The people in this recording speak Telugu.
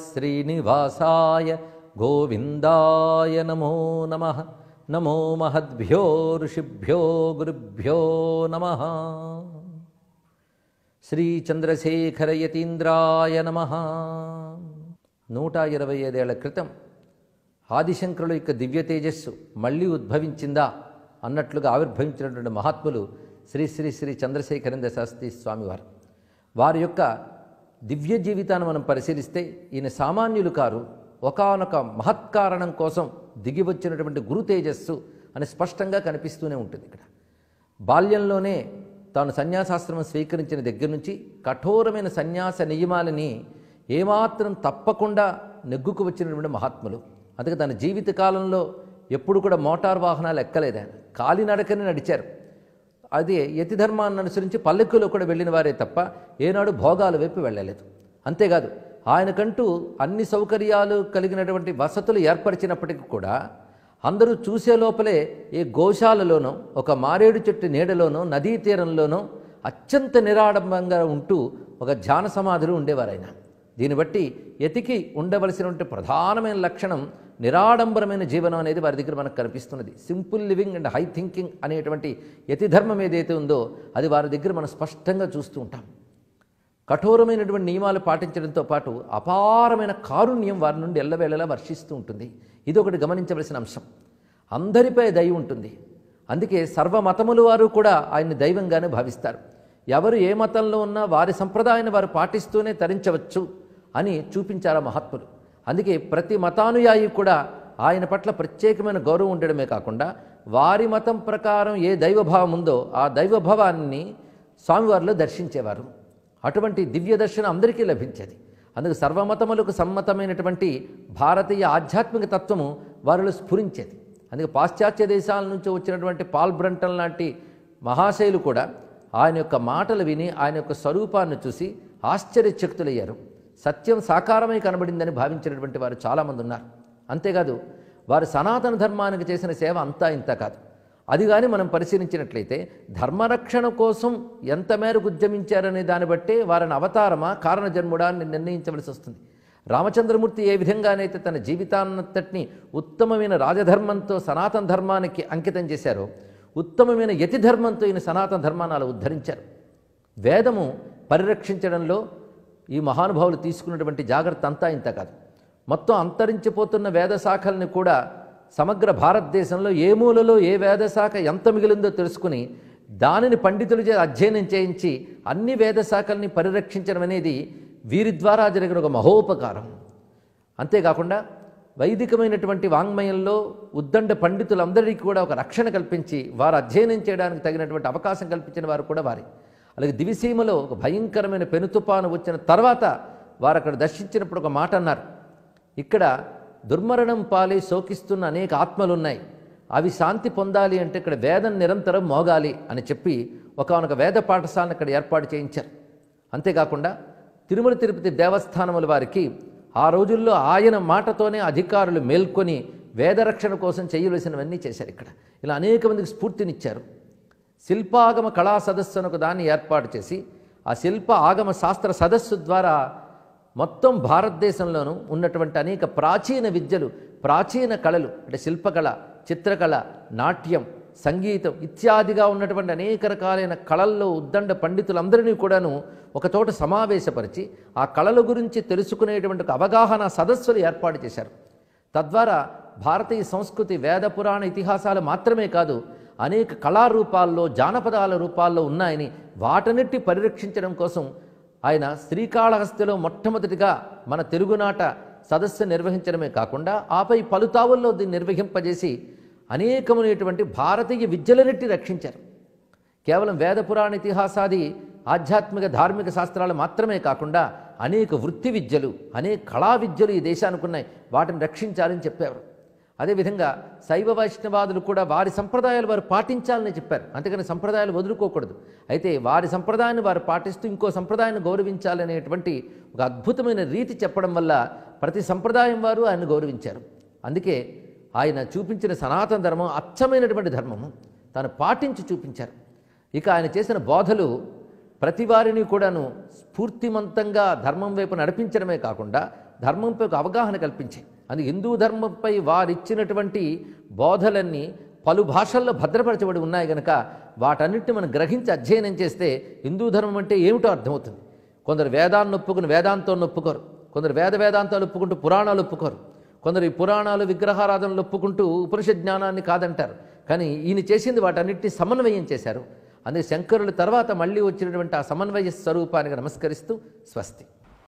శ్రీనివాసాయ గోవిందాయ నమో నమ నమో మహద్భ్యో ఋషిభ్యో గురుభ్యో నమ శ్రీ చంద్రశేఖర యతీంద్రాయ నమ నూట ఇరవై ఐదేళ్ల క్రితం ఆదిశంకరుల యొక్క దివ్య తేజస్సు మళ్ళీ ఉద్భవించిందా అన్నట్లుగా ఆవిర్భవించినటువంటి మహాత్ములు శ్రీ శ్రీ శ్రీ చంద్రశేఖరేంద్ర శాస్త్రి స్వామివారు వారి యొక్క దివ్య జీవితాన్ని మనం పరిశీలిస్తే ఈయన సామాన్యులు కారు ఒకనొక మహత్కారణం కోసం దిగి వచ్చినటువంటి గురు తేజస్సు అని స్పష్టంగా కనిపిస్తూనే ఉంటుంది ఇక్కడ బాల్యంలోనే తాను సన్యాసాశ్రమం స్వీకరించిన దగ్గర నుంచి కఠోరమైన సన్యాస నియమాలని ఏమాత్రం తప్పకుండా నెగ్గుకు వచ్చినటువంటి మహాత్ములు అందుకే తన జీవిత కాలంలో ఎప్పుడు కూడా మోటార్ వాహనాలు ఎక్కలేదు ఆయన కాలినడకని నడిచారు అది యతి ధర్మాన్ని అనుసరించి పల్లెక్కులో కూడా వెళ్ళిన వారే తప్ప ఏనాడు భోగాలు వైపు వెళ్ళలేదు అంతేకాదు ఆయనకంటూ అన్ని సౌకర్యాలు కలిగినటువంటి వసతులు ఏర్పరిచినప్పటికీ కూడా అందరూ చూసే లోపలే ఈ గోశాలలోనూ ఒక మారేడు చెట్టు నీడలోనూ నదీ తీరంలోనూ అత్యంత నిరాడంబంగా ఉంటూ ఒక ధ్యాన సమాధులు ఉండేవారు ఆయన దీన్ని బట్టి యతికి ఉండవలసినటువంటి ప్రధానమైన లక్షణం నిరాడంబరమైన జీవనం అనేది వారి దగ్గర మనకు కనిపిస్తున్నది simple living and high thinking అనేటువంటి యతిధర్మం ఏదైతే ఉందో అది వారి దగ్గర మనం స్పష్టంగా చూస్తూ ఉంటాం కఠోరమైనటువంటి నియమాలు పాటించడంతో పాటు అపారమైన కారుణ్యం వారి నుండి ఎల్లవేళలా వర్షిస్తూ ఉంటుంది ఇది ఒకటి గమనించవలసిన అంశం అందరిపై దయ ఉంటుంది అందుకే సర్వమతముల వారు కూడా ఆయన్ని దైవంగానే భావిస్తారు ఎవరు ఏ మతంలో ఉన్నా వారి సంప్రదాయాన్ని వారు పాటిస్తూనే తరించవచ్చు అని చూపించారు మహాత్ములు అందుకే ప్రతి మతానుయాయి కూడా ఆయన పట్ల ప్రత్యేకమైన గౌరవం ఉండడమే కాకుండా వారి మతం ప్రకారం ఏ దైవభావం ఉందో ఆ దైవభావాన్ని స్వామివారిలో దర్శించేవారు అటువంటి దివ్య దర్శనం అందరికీ లభించేది అందుకు సర్వమతములకు సమ్మతమైనటువంటి భారతీయ ఆధ్యాత్మిక తత్వము వారిలో స్ఫురించేది అందుకే పాశ్చాత్య దేశాల నుంచి వచ్చినటువంటి పాల్ బ్రంటన్ లాంటి మహాశైలు కూడా ఆయన యొక్క మాటలు విని ఆయన యొక్క స్వరూపాన్ని చూసి ఆశ్చర్యచక్తులయ్యారు సత్యం సాకారమై కనబడిందని భావించినటువంటి వారు చాలామంది ఉన్నారు అంతేకాదు వారు సనాతన ధర్మానికి చేసిన సేవ అంతా ఇంత కాదు అది కానీ మనం పరిశీలించినట్లయితే ధర్మరక్షణ కోసం ఎంత మేరకు ఉద్యమించారనే దాన్ని బట్టే వారిని అవతారమా కారణజన్ముడా అని నిర్ణయించవలసి వస్తుంది రామచంద్రమూర్తి ఏ విధంగానైతే తన జీవితాన్నంతటిని ఉత్తమమైన రాజధర్మంతో సనాతన ధర్మానికి అంకితం చేశారో ఉత్తమమైన యతి ధర్మంతో ఈయన సనాతన ధర్మాన్ని అలా ఉద్ధరించారు వేదము పరిరక్షించడంలో ఈ మహానుభావులు తీసుకున్నటువంటి జాగ్రత్త అంతా ఇంత కాదు మొత్తం అంతరించిపోతున్న వేద శాఖల్ని కూడా సమగ్ర భారతదేశంలో ఏ మూలలో ఏ వేద శాఖ ఎంత మిగిలిందో తెలుసుకుని దానిని పండితులు చే అధ్యయనం చేయించి అన్ని వేద శాఖల్ని పరిరక్షించడం అనేది వీరి ద్వారా జరిగిన ఒక మహోపకారం అంతేకాకుండా వైదికమైనటువంటి వాంగ్మయంలో ఉద్దండ పండితులందరికీ కూడా ఒక రక్షణ కల్పించి వారు అధ్యయనం చేయడానికి తగినటువంటి అవకాశం కల్పించిన వారు కూడా వారే అలాగే దివిసీమలో ఒక భయంకరమైన పెనుతుపాను వచ్చిన తర్వాత వారు అక్కడ దర్శించినప్పుడు ఒక మాట అన్నారు ఇక్కడ దుర్మరణం పాలి శోకిస్తున్న అనేక ఆత్మలు ఉన్నాయి అవి శాంతి పొందాలి అంటే ఇక్కడ వేదం నిరంతరం మోగాలి అని చెప్పి ఒకనొక వేద పాఠశాలను అక్కడ ఏర్పాటు చేయించారు అంతేకాకుండా తిరుమల తిరుపతి దేవస్థానముల వారికి ఆ రోజుల్లో ఆయన మాటతోనే అధికారులు మేల్కొని వేదరక్షణ కోసం చేయవలసినవన్నీ చేశారు ఇక్కడ ఇలా అనేక మందికి స్ఫూర్తినిచ్చారు శిల్పాగమ కళా సదస్సు అని ఒక దాన్ని ఏర్పాటు చేసి ఆ శిల్ప ఆగమ శాస్త్ర సదస్సు ద్వారా మొత్తం భారతదేశంలోనూ ఉన్నటువంటి అనేక ప్రాచీన విద్యలు ప్రాచీన కళలు అంటే శిల్పకళ చిత్రకళ నాట్యం సంగీతం ఇత్యాదిగా ఉన్నటువంటి అనేక రకాలైన కళల్లో ఉద్దండ పండితులందరినీ కూడాను ఒకచోట సమావేశపరిచి ఆ కళల గురించి తెలుసుకునేటువంటి అవగాహన సదస్సులు ఏర్పాటు చేశారు తద్వారా భారతీయ సంస్కృతి వేద పురాణ ఇతిహాసాలు మాత్రమే కాదు అనేక కళారూపాల్లో జానపదాల రూపాల్లో ఉన్నాయని వాటన్నిటి పరిరక్షించడం కోసం ఆయన శ్రీకాళహస్తిలో మొట్టమొదటిగా మన తెలుగునాట సదస్సు నిర్వహించడమే కాకుండా ఆపై పలుతావుల్లో దీన్ని నిర్వహింపజేసి అనేకమైనటువంటి భారతీయ విద్యలన్నిటి రక్షించారు కేవలం వేద పురాణ ఇతిహాసాది ఆధ్యాత్మిక ధార్మిక శాస్త్రాలు మాత్రమే కాకుండా అనేక వృత్తి విద్యలు అనేక కళా విద్యలు ఈ దేశానికి ఉన్నాయి వాటిని రక్షించాలని చెప్పేవారు అదేవిధంగా శైవ వైష్ణవాదులు కూడా వారి సంప్రదాయాలు వారు పాటించాలని చెప్పారు అంతేకాని సంప్రదాయాలు వదులుకోకూడదు అయితే వారి సంప్రదాయాన్ని వారు పాటిస్తూ ఇంకో సంప్రదాయాన్ని గౌరవించాలనేటువంటి ఒక అద్భుతమైన రీతి చెప్పడం వల్ల ప్రతి సంప్రదాయం వారు ఆయన గౌరవించారు అందుకే ఆయన చూపించిన సనాతన ధర్మం అచ్చమైనటువంటి ధర్మము తాను పాటించి చూపించారు ఇక ఆయన చేసిన బోధలు ప్రతి వారిని కూడాను స్ఫూర్తిమంతంగా ధర్మం వైపు నడిపించడమే కాకుండా ధర్మంపై ఒక అవగాహన కల్పించాయి అందుకే హిందూ ధర్మంపై వారిచ్చినటువంటి బోధలన్నీ పలు భాషల్లో భద్రపరచబడి ఉన్నాయి కనుక వాటన్నిటిని మనం గ్రహించి అధ్యయనం చేస్తే హిందూ ధర్మం అంటే ఏమిటో అర్థమవుతుంది కొందరు వేదాన్ని ఒప్పుకుని వేదాంతం ఒప్పుకోరు కొందరు వేద వేదాంతాలు ఒప్పుకుంటూ పురాణాలు ఒప్పుకోరు కొందరు ఈ పురాణాలు విగ్రహారాధనలు ఒప్పుకుంటూ ఉపనిష జ్ఞానాన్ని కాదంటారు కానీ ఈయన చేసింది వాటన్నిటిని సమన్వయం చేశారు అందుకే శంకరుల తర్వాత మళ్ళీ వచ్చినటువంటి ఆ సమన్వయ స్వరూపానికి నమస్కరిస్తూ స్వస్తి